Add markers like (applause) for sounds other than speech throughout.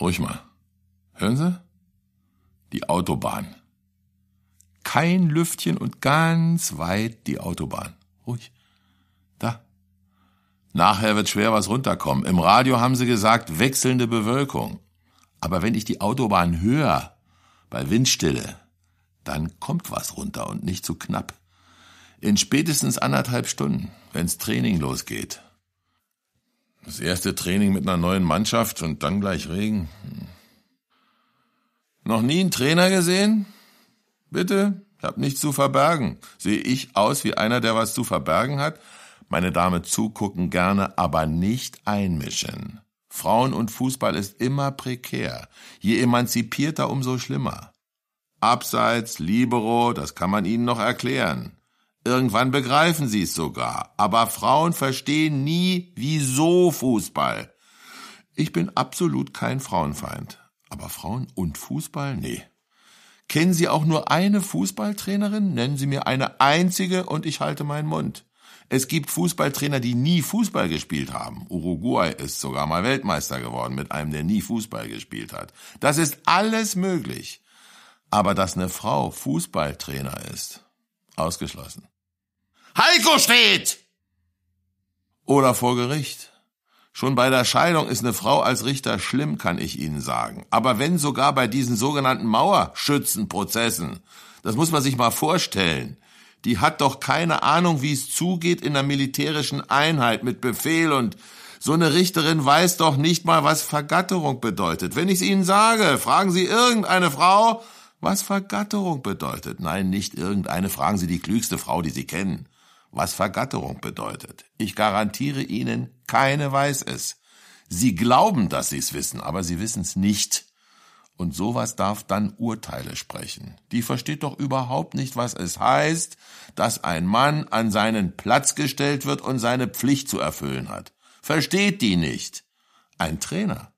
Ruhig mal. Hören Sie? Die Autobahn. Kein Lüftchen und ganz weit die Autobahn. Ruhig. Da. Nachher wird schwer was runterkommen. Im Radio haben sie gesagt, wechselnde Bewölkung. Aber wenn ich die Autobahn höre, bei Windstille, dann kommt was runter und nicht zu knapp. In spätestens anderthalb Stunden, wenn's Training losgeht, das erste Training mit einer neuen Mannschaft und dann gleich Regen. Noch nie einen Trainer gesehen? Bitte, ich hab nichts zu verbergen. Sehe ich aus wie einer, der was zu verbergen hat? Meine Dame zugucken gerne, aber nicht einmischen. Frauen und Fußball ist immer prekär. Je emanzipierter, umso schlimmer. Abseits, Libero, das kann man ihnen noch erklären. Irgendwann begreifen sie es sogar. Aber Frauen verstehen nie, wieso Fußball. Ich bin absolut kein Frauenfeind. Aber Frauen und Fußball? Nee. Kennen Sie auch nur eine Fußballtrainerin? Nennen Sie mir eine einzige und ich halte meinen Mund. Es gibt Fußballtrainer, die nie Fußball gespielt haben. Uruguay ist sogar mal Weltmeister geworden mit einem, der nie Fußball gespielt hat. Das ist alles möglich. Aber dass eine Frau Fußballtrainer ist, Ausgeschlossen. Heiko steht! Oder vor Gericht. Schon bei der Scheidung ist eine Frau als Richter schlimm, kann ich Ihnen sagen. Aber wenn sogar bei diesen sogenannten Mauerschützenprozessen, das muss man sich mal vorstellen, die hat doch keine Ahnung, wie es zugeht in der militärischen Einheit mit Befehl und so eine Richterin weiß doch nicht mal, was Vergatterung bedeutet. Wenn ich's Ihnen sage, fragen Sie irgendeine Frau, was Vergatterung bedeutet. Nein, nicht irgendeine, fragen Sie die klügste Frau, die Sie kennen, was Vergatterung bedeutet. Ich garantiere Ihnen, keine weiß es. Sie glauben, dass Sie es wissen, aber Sie wissen es nicht. Und sowas darf dann Urteile sprechen. Die versteht doch überhaupt nicht, was es heißt, dass ein Mann an seinen Platz gestellt wird und seine Pflicht zu erfüllen hat. Versteht die nicht. Ein Trainer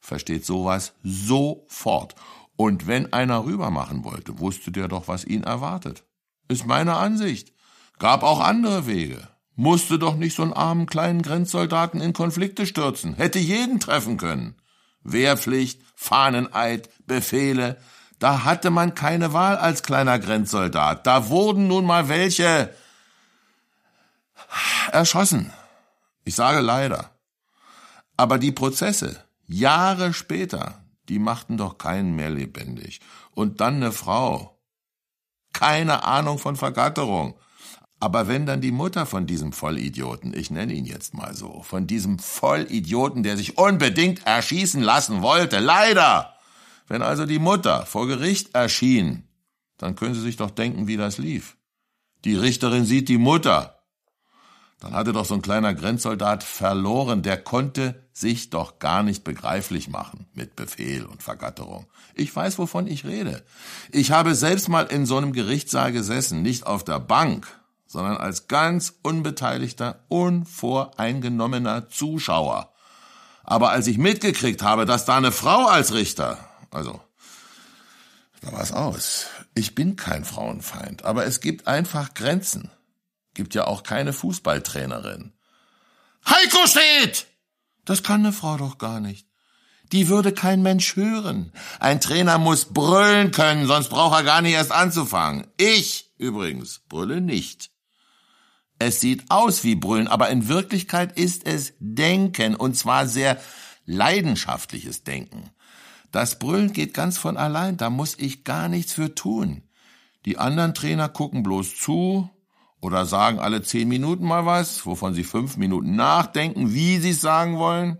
versteht sowas sofort und wenn einer rüber machen wollte, wusste der doch, was ihn erwartet. Ist meine Ansicht. Gab auch andere Wege. Musste doch nicht so einen armen kleinen Grenzsoldaten in Konflikte stürzen. Hätte jeden treffen können. Wehrpflicht, Fahneneid, Befehle. Da hatte man keine Wahl als kleiner Grenzsoldat. Da wurden nun mal welche erschossen. Ich sage leider. Aber die Prozesse, Jahre später, die machten doch keinen mehr lebendig. Und dann ne Frau. Keine Ahnung von Vergatterung. Aber wenn dann die Mutter von diesem Vollidioten, ich nenne ihn jetzt mal so, von diesem Vollidioten, der sich unbedingt erschießen lassen wollte, leider, wenn also die Mutter vor Gericht erschien, dann können Sie sich doch denken, wie das lief. Die Richterin sieht die Mutter, dann hatte doch so ein kleiner Grenzsoldat verloren, der konnte sich doch gar nicht begreiflich machen mit Befehl und Vergatterung. Ich weiß, wovon ich rede. Ich habe selbst mal in so einem Gerichtssaal gesessen, nicht auf der Bank, sondern als ganz unbeteiligter, unvoreingenommener Zuschauer. Aber als ich mitgekriegt habe, dass da eine Frau als Richter, also da war's aus. Ich bin kein Frauenfeind, aber es gibt einfach Grenzen. Gibt ja auch keine Fußballtrainerin. Heiko steht! Das kann eine Frau doch gar nicht. Die würde kein Mensch hören. Ein Trainer muss brüllen können, sonst braucht er gar nicht erst anzufangen. Ich übrigens brülle nicht. Es sieht aus wie brüllen, aber in Wirklichkeit ist es Denken und zwar sehr leidenschaftliches Denken. Das Brüllen geht ganz von allein, da muss ich gar nichts für tun. Die anderen Trainer gucken bloß zu, oder sagen alle zehn Minuten mal was, wovon sie fünf Minuten nachdenken, wie sie es sagen wollen?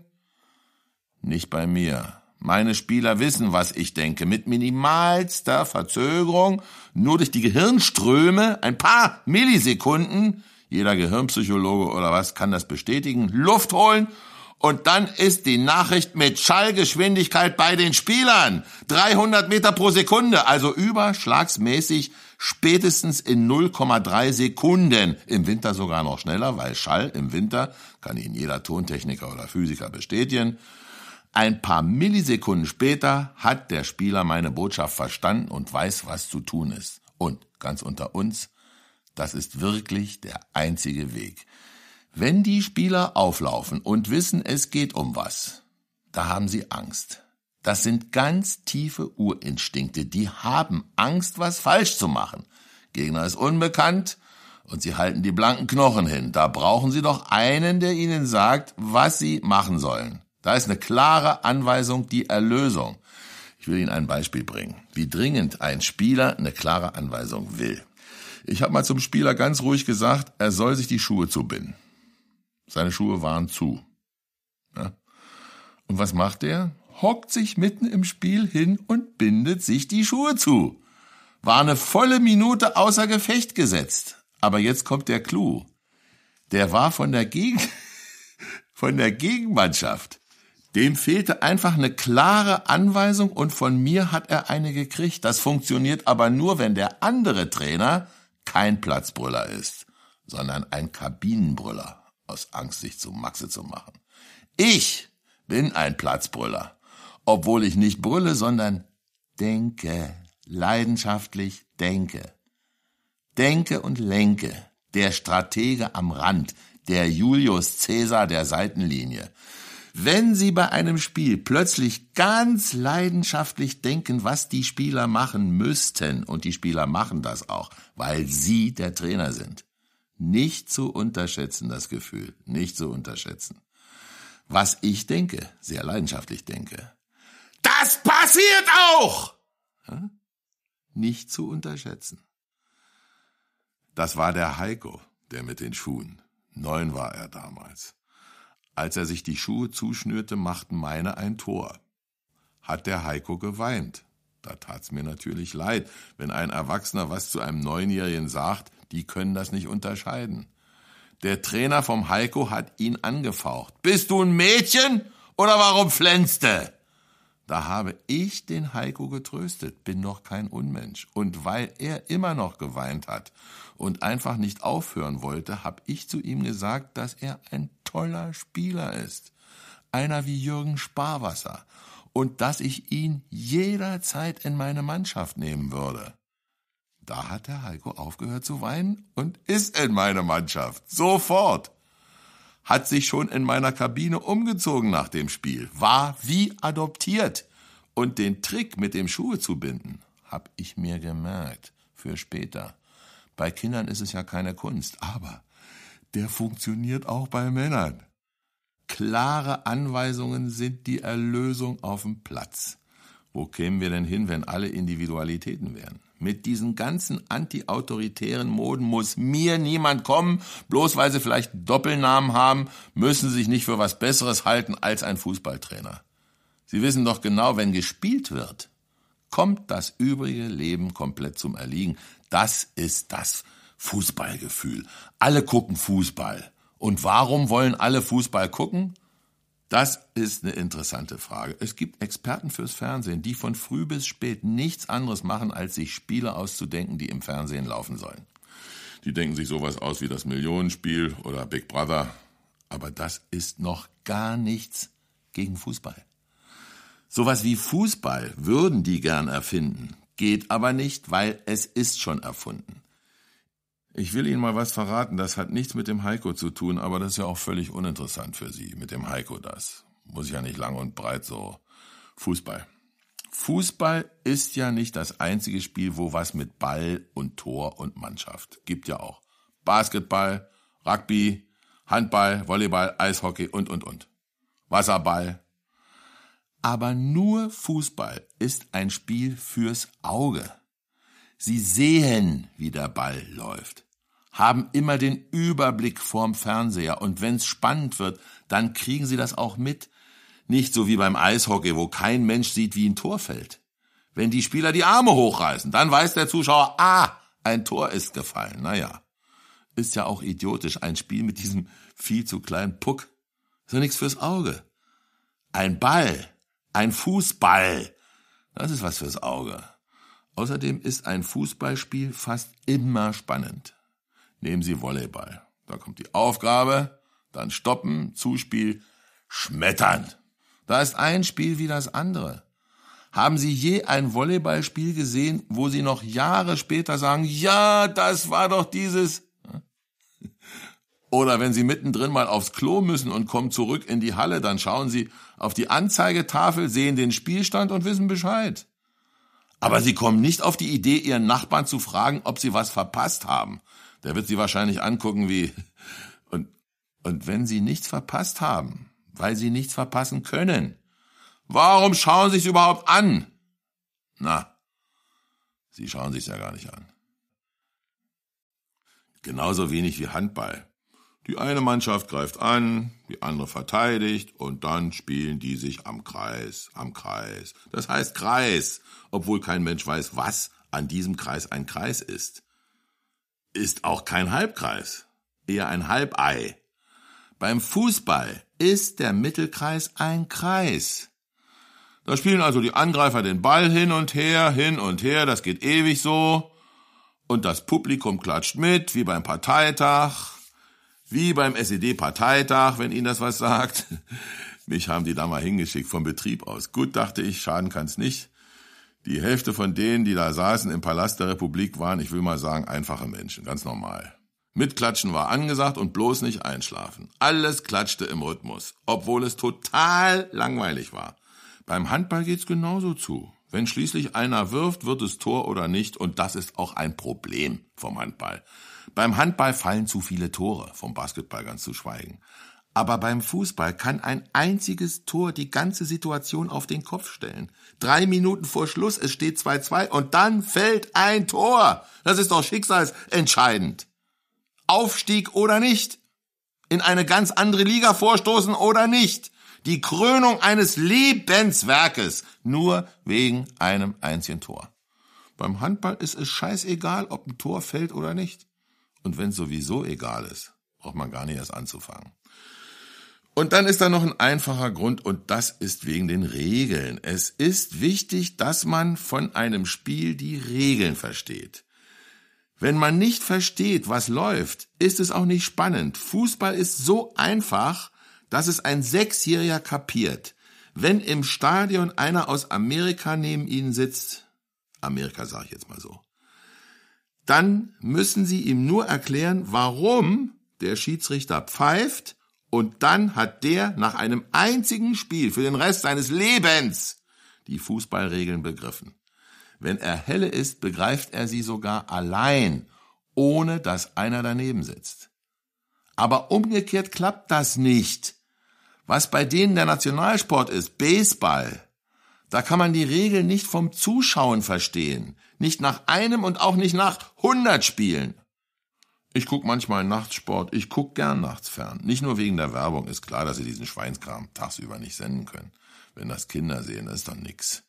Nicht bei mir. Meine Spieler wissen, was ich denke, mit minimalster Verzögerung, nur durch die Gehirnströme, ein paar Millisekunden, jeder Gehirnpsychologe oder was kann das bestätigen, Luft holen und dann ist die Nachricht mit Schallgeschwindigkeit bei den Spielern. 300 Meter pro Sekunde, also überschlagsmäßig spätestens in 0,3 Sekunden, im Winter sogar noch schneller, weil Schall im Winter, kann Ihnen jeder Tontechniker oder Physiker bestätigen, ein paar Millisekunden später hat der Spieler meine Botschaft verstanden und weiß, was zu tun ist. Und ganz unter uns, das ist wirklich der einzige Weg. Wenn die Spieler auflaufen und wissen, es geht um was, da haben sie Angst. Das sind ganz tiefe Urinstinkte, die haben Angst, was falsch zu machen. Gegner ist unbekannt und sie halten die blanken Knochen hin. Da brauchen sie doch einen, der ihnen sagt, was sie machen sollen. Da ist eine klare Anweisung die Erlösung. Ich will Ihnen ein Beispiel bringen, wie dringend ein Spieler eine klare Anweisung will. Ich habe mal zum Spieler ganz ruhig gesagt, er soll sich die Schuhe zubinden. Seine Schuhe waren zu. Ja? Und was macht der? hockt sich mitten im Spiel hin und bindet sich die Schuhe zu. War eine volle Minute außer Gefecht gesetzt. Aber jetzt kommt der Clou. Der war von der Gegend, (laughs) von der Gegenmannschaft. Dem fehlte einfach eine klare Anweisung und von mir hat er eine gekriegt. Das funktioniert aber nur, wenn der andere Trainer kein Platzbrüller ist, sondern ein Kabinenbrüller, aus Angst, sich zu Maxe zu machen. Ich bin ein Platzbrüller obwohl ich nicht brülle, sondern denke, leidenschaftlich denke. Denke und lenke, der Stratege am Rand, der Julius Cäsar der Seitenlinie. Wenn Sie bei einem Spiel plötzlich ganz leidenschaftlich denken, was die Spieler machen müssten, und die Spieler machen das auch, weil Sie der Trainer sind. Nicht zu unterschätzen das Gefühl, nicht zu unterschätzen. Was ich denke, sehr leidenschaftlich denke. Das passiert auch! Nicht zu unterschätzen. Das war der Heiko, der mit den Schuhen. Neun war er damals. Als er sich die Schuhe zuschnürte, machten meine ein Tor. Hat der Heiko geweint. Da tat's mir natürlich leid, wenn ein Erwachsener was zu einem Neunjährigen sagt, die können das nicht unterscheiden. Der Trainer vom Heiko hat ihn angefaucht. Bist du ein Mädchen oder warum flänzte? Da habe ich den Heiko getröstet, bin noch kein Unmensch. Und weil er immer noch geweint hat und einfach nicht aufhören wollte, habe ich zu ihm gesagt, dass er ein toller Spieler ist. Einer wie Jürgen Sparwasser. Und dass ich ihn jederzeit in meine Mannschaft nehmen würde. Da hat der Heiko aufgehört zu weinen und ist in meine Mannschaft. Sofort hat sich schon in meiner Kabine umgezogen nach dem Spiel, war wie adoptiert. Und den Trick mit dem Schuhe zu binden, hab ich mir gemerkt für später. Bei Kindern ist es ja keine Kunst, aber der funktioniert auch bei Männern. Klare Anweisungen sind die Erlösung auf dem Platz. Wo kämen wir denn hin, wenn alle Individualitäten wären? Mit diesen ganzen antiautoritären Moden muss mir niemand kommen, bloß weil sie vielleicht Doppelnamen haben, müssen sie sich nicht für was Besseres halten als ein Fußballtrainer. Sie wissen doch genau, wenn gespielt wird, kommt das übrige Leben komplett zum Erliegen. Das ist das Fußballgefühl. Alle gucken Fußball. Und warum wollen alle Fußball gucken? Das ist eine interessante Frage. Es gibt Experten fürs Fernsehen, die von früh bis spät nichts anderes machen, als sich Spiele auszudenken, die im Fernsehen laufen sollen. Die denken sich sowas aus wie das Millionenspiel oder Big Brother. Aber das ist noch gar nichts gegen Fußball. Sowas wie Fußball würden die gern erfinden, geht aber nicht, weil es ist schon erfunden. Ich will Ihnen mal was verraten, das hat nichts mit dem Heiko zu tun, aber das ist ja auch völlig uninteressant für Sie, mit dem Heiko das. Muss ich ja nicht lang und breit so. Fußball. Fußball ist ja nicht das einzige Spiel, wo was mit Ball und Tor und Mannschaft gibt ja auch. Basketball, Rugby, Handball, Volleyball, Eishockey und, und, und. Wasserball. Aber nur Fußball ist ein Spiel fürs Auge. Sie sehen, wie der Ball läuft haben immer den Überblick vorm Fernseher und wenn's spannend wird, dann kriegen sie das auch mit. Nicht so wie beim Eishockey, wo kein Mensch sieht, wie ein Tor fällt. Wenn die Spieler die Arme hochreißen, dann weiß der Zuschauer, ah, ein Tor ist gefallen. Naja, ist ja auch idiotisch, ein Spiel mit diesem viel zu kleinen Puck. Ist ja nichts fürs Auge. Ein Ball, ein Fußball, das ist was fürs Auge. Außerdem ist ein Fußballspiel fast immer spannend nehmen Sie Volleyball. Da kommt die Aufgabe, dann stoppen, Zuspiel, schmettern. Da ist ein Spiel wie das andere. Haben Sie je ein Volleyballspiel gesehen, wo Sie noch Jahre später sagen, ja, das war doch dieses? Oder wenn Sie mittendrin mal aufs Klo müssen und kommen zurück in die Halle, dann schauen Sie auf die Anzeigetafel, sehen den Spielstand und wissen Bescheid. Aber Sie kommen nicht auf die Idee, Ihren Nachbarn zu fragen, ob Sie was verpasst haben. Der wird sie wahrscheinlich angucken wie... (laughs) Und, und wenn sie nichts verpasst haben, weil sie nichts verpassen können, warum schauen sie es überhaupt an? Na, sie schauen sich ja gar nicht an. Genauso wenig wie Handball. Die eine Mannschaft greift an, die andere verteidigt und dann spielen die sich am Kreis, am Kreis. Das heißt Kreis, obwohl kein Mensch weiß, was an diesem Kreis ein Kreis ist ist auch kein Halbkreis, eher ein Halbei. Beim Fußball ist der Mittelkreis ein Kreis. Da spielen also die Angreifer den Ball hin und her, hin und her, das geht ewig so. Und das Publikum klatscht mit, wie beim Parteitag, wie beim SED-Parteitag, wenn Ihnen das was sagt. (laughs) Mich haben die da mal hingeschickt vom Betrieb aus. Gut, dachte ich, schaden kann's nicht. Die Hälfte von denen, die da saßen im Palast der Republik, waren, ich will mal sagen, einfache Menschen, ganz normal. Mitklatschen war angesagt und bloß nicht einschlafen. Alles klatschte im Rhythmus, obwohl es total langweilig war. Beim Handball geht's genauso zu. Wenn schließlich einer wirft, wird es Tor oder nicht und das ist auch ein Problem vom Handball. Beim Handball fallen zu viele Tore, vom Basketball ganz zu schweigen. Aber beim Fußball kann ein einziges Tor die ganze Situation auf den Kopf stellen. Drei Minuten vor Schluss, es steht 2-2 und dann fällt ein Tor. Das ist doch schicksalsentscheidend. Aufstieg oder nicht. In eine ganz andere Liga vorstoßen oder nicht. Die Krönung eines Lebenswerkes. Nur wegen einem einzigen Tor. Beim Handball ist es scheißegal, ob ein Tor fällt oder nicht. Und wenn sowieso egal ist, braucht man gar nicht erst anzufangen. Und dann ist da noch ein einfacher Grund und das ist wegen den Regeln. Es ist wichtig, dass man von einem Spiel die Regeln versteht. Wenn man nicht versteht, was läuft, ist es auch nicht spannend. Fußball ist so einfach, dass es ein Sechsjähriger kapiert. Wenn im Stadion einer aus Amerika neben ihnen sitzt, Amerika sage ich jetzt mal so, dann müssen sie ihm nur erklären, warum der Schiedsrichter pfeift und dann hat der nach einem einzigen Spiel für den Rest seines Lebens die Fußballregeln begriffen. Wenn er helle ist, begreift er sie sogar allein, ohne dass einer daneben sitzt. Aber umgekehrt klappt das nicht. Was bei denen der Nationalsport ist, Baseball, da kann man die Regeln nicht vom Zuschauen verstehen, nicht nach einem und auch nicht nach 100 Spielen. Ich guck manchmal Nachtsport, ich guck gern nachts fern. Nicht nur wegen der Werbung, ist klar, dass sie diesen Schweinskram tagsüber nicht senden können. Wenn das Kinder sehen, ist doch nix.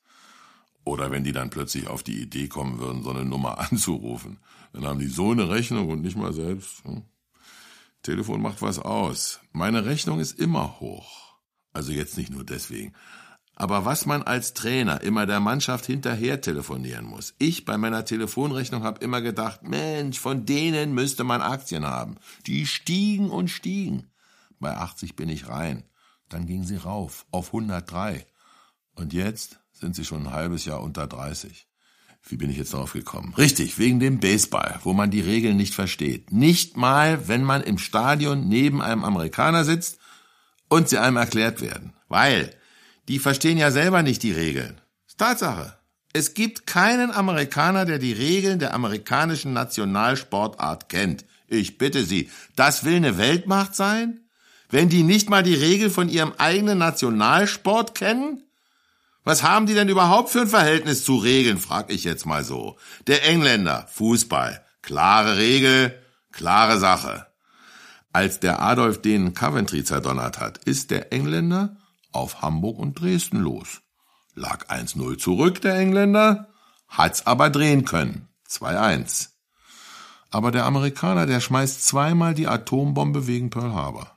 Oder wenn die dann plötzlich auf die Idee kommen würden, so eine Nummer (laughs) anzurufen. Dann haben die so eine Rechnung und nicht mal selbst. Hm? Telefon macht was aus. Meine Rechnung ist immer hoch. Also jetzt nicht nur deswegen. Aber was man als Trainer immer der Mannschaft hinterher telefonieren muss. Ich bei meiner Telefonrechnung habe immer gedacht, Mensch, von denen müsste man Aktien haben. Die stiegen und stiegen. Bei 80 bin ich rein. Dann ging sie rauf auf 103. Und jetzt sind sie schon ein halbes Jahr unter 30. Wie bin ich jetzt darauf gekommen? Richtig, wegen dem Baseball, wo man die Regeln nicht versteht. Nicht mal, wenn man im Stadion neben einem Amerikaner sitzt und sie einem erklärt werden. Weil die verstehen ja selber nicht die Regeln. Ist Tatsache. Es gibt keinen Amerikaner, der die Regeln der amerikanischen Nationalsportart kennt. Ich bitte Sie, das will eine Weltmacht sein? Wenn die nicht mal die Regeln von ihrem eigenen Nationalsport kennen? Was haben die denn überhaupt für ein Verhältnis zu Regeln, frag ich jetzt mal so. Der Engländer, Fußball, klare Regel, klare Sache. Als der Adolf den Coventry zerdonnert hat, ist der Engländer auf Hamburg und Dresden los. Lag 1-0 zurück, der Engländer, hat's aber drehen können. 2-1. Aber der Amerikaner, der schmeißt zweimal die Atombombe wegen Pearl Harbor.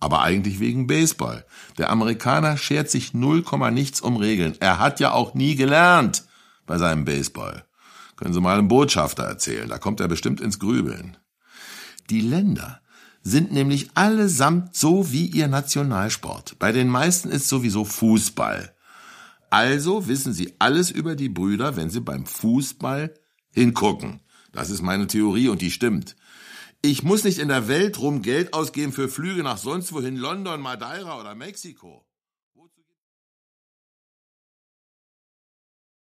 Aber eigentlich wegen Baseball. Der Amerikaner schert sich 0, nichts um Regeln. Er hat ja auch nie gelernt bei seinem Baseball. Können Sie mal einem Botschafter erzählen, da kommt er bestimmt ins Grübeln. Die Länder, sind nämlich allesamt so wie ihr Nationalsport. Bei den meisten ist sowieso Fußball. Also wissen sie alles über die Brüder, wenn sie beim Fußball hingucken. Das ist meine Theorie und die stimmt. Ich muss nicht in der Welt rum Geld ausgeben für Flüge nach sonst wohin London, Madeira oder Mexiko.